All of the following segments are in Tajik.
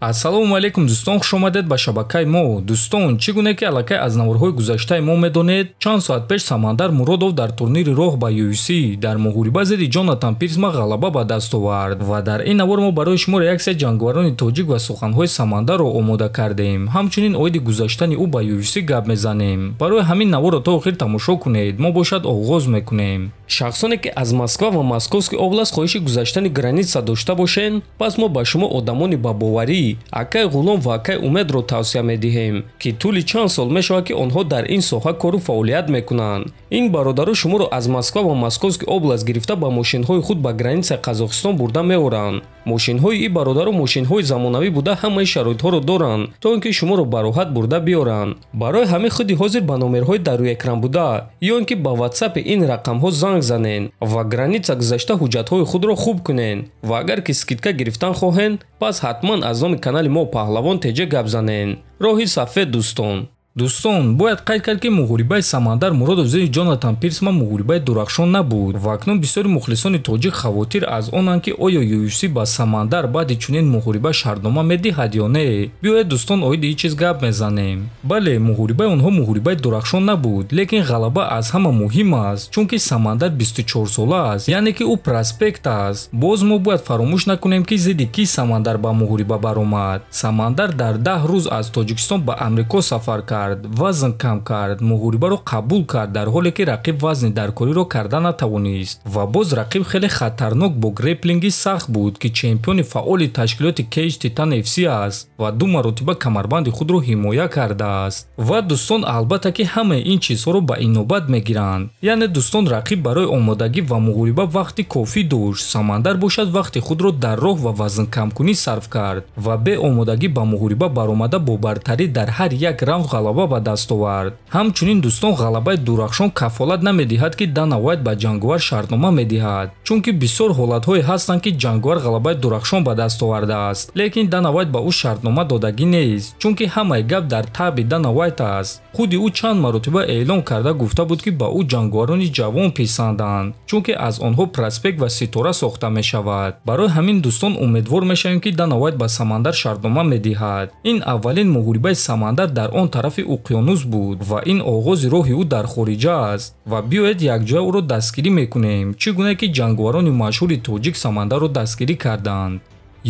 ассалому алайкум дӯстон хушомадед ба шабакаи мо дӯстон чӣ гуна ки аллакай аз наворҳои гузаштаи мо медонед чанд соат пеш самандар муродов дар турнири роҳ ба юс дар муғурибат зидди ҷонатан пирсма ғалаба ба даст овард ва дар ин навор мо барои шумо реаксия ҷангварони тоҷик ва суханҳои самандарро омода кардем ҳамчунин оиди гузаштани ӯ ба юс гап мезанем барои ҳамин наворро то охир тамошо кунед мо бошад оғоз мекунем шахсоне ки аз москва ва московский област хоҳиши гузаштани граница дошта бошен пас мо ба шумо одамони ба боварӣ акай ғулом ва акай умедро тавсия медиҳем ки тӯли чанд сол мешавад ки онҳо дар ин соҳа кору фаъолият мекунанд ин бародару шуморо аз москва ва московский област гирифта ба мошинҳои худ ба граница қазоқистон бурда меоранд мошинҳои и бародару мошинҳои замонавӣ буда ҳамаи шароитҳоро доранд то он ки шуморо бароҳат бурда биёранд барои ҳами худи ҳозир ба номерҳои дарюекран буда ё он ки ба ватсапи ин рақамҳо занг занен ва граница гузашта ҳуҷҷатҳои худро хуб кунен ва агар ки скидка гирифтан хоҳен пас ҳатман аз номи канали мо паҳлавон теҷа гап занен роҳи сафед дӯстон дӯстон бояд қайд кард ки муғурибаи самандар муроду зери ҷонатан пирсман муғурибаи дурахшон набуд ва акнун бисёри мухлисони тоҷик хавотир аз онанд ки оё юсӣ ба самандар баъди чунин муғуриба шартнома медиҳад ё не биёед дӯстон оиди ин чиз гап мезанем бале муғурибаи онҳо муғурибаи дурахшон набуд лекин ғалаба аз ҳама муҳим аст чунки самандар бистучорсола аст яъне ки ӯ проспект аст боз мо бояд фаромӯш накунем ки зидди кӣ самандар ба муғуриба баромад самандар дар даҳ рӯз аз тоҷикистон ба амрико сафар кард وزن کم کرد مغوریبه رو قبول کرد در حالی که رقیب وزن درکوری رو کردن نتوانیست و باز رقیب خیلی خطرناک با گریپلینگی سخت بود که چمپیون فعالی تشکیلات کیج تیتان اف سی است و دو مرتبه کمربند خود رو حمایه کرده است و دوستان البته که همه این چیزها رو با این نوبت میگیرند یعنی دوستان رقیب برای آمادگی و مغریبا وقتی کافی دوش سمندر باشد وقتی خود رو در راه و وزن کم کنی صرف کرد و به آمادگی به مغریبا برآمده با در هر یک گرم ғалаба ба даст овард ҳамчунин дӯстон ғалабаи дурахшон кафолат намедиҳад ки дана уайт ба ҷангувар шартнома медиҳад чунки бисёр ҳолатҳое ҳастанд ки ҷангувар ғалабаи дурахшон ба даст овардааст лекин дана уайт ба ӯ шартнома додагӣ нест чунки ҳамаи гап дар таъби дана уайт аст худи ӯ чанд маротиба эълон карда гуфта буд ки ба ӯ ҷангуварони ҷавон писанданд чунки аз онҳо праспект ва ситора сохта мешавад барои ҳамин дӯстон умедвор мешавем ки дана уайт ба самандар шартнома медиҳад ин аввалин муҳорибаи самандар дар он тарафи тарафи уқёнус буд ва ин оғози роҳи ӯ дар хориҷа аст ва биёед якҷоя ӯро дастгирӣ мекунем чӣ гуна ки ҷангварони машҳури тоҷик самандарро дастгирӣ карданд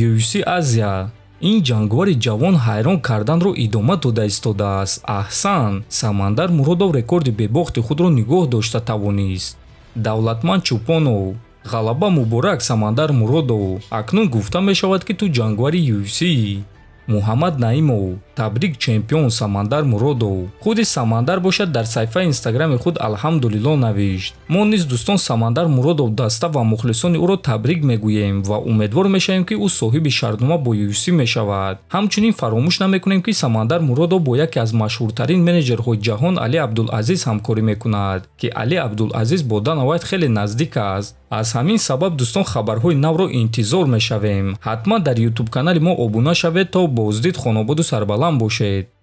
юс азия ин ҷангвари ҷавон ҳайрон карданро идома дода истодааст аҳсан самандар муродов рекорди бебохти худро нигоҳ дошта тавонист давлатманд чӯпонов ғалаба муборак самандар муродов акнун гуфта мешавад ки ту ҷангвари юсӣ муҳаммад наимов تبریک چمپیون سماندر مراد خود سماندر بشد در صفحه اینستاگرام خود الحمدلله نوشت ما نیز دوستان سمندر مراد او دسته و مخلصان او را تبریک می و امیدوار میشیم که او صاحب شردومه بو یوسی میشود همچنین فراموش نمیکنیم که سماندر مراد او با یکی از مشهورترین منیجر جهان علی عبدالعزیز همکاری میکند که علی عبدالعزیز با دناویت خیلی نزدیک است از همین سبب دوستان خبرهای نو را انتظار می شویم حتما در یوتیوب کانال ما ابونه شوید تا بازدید ambush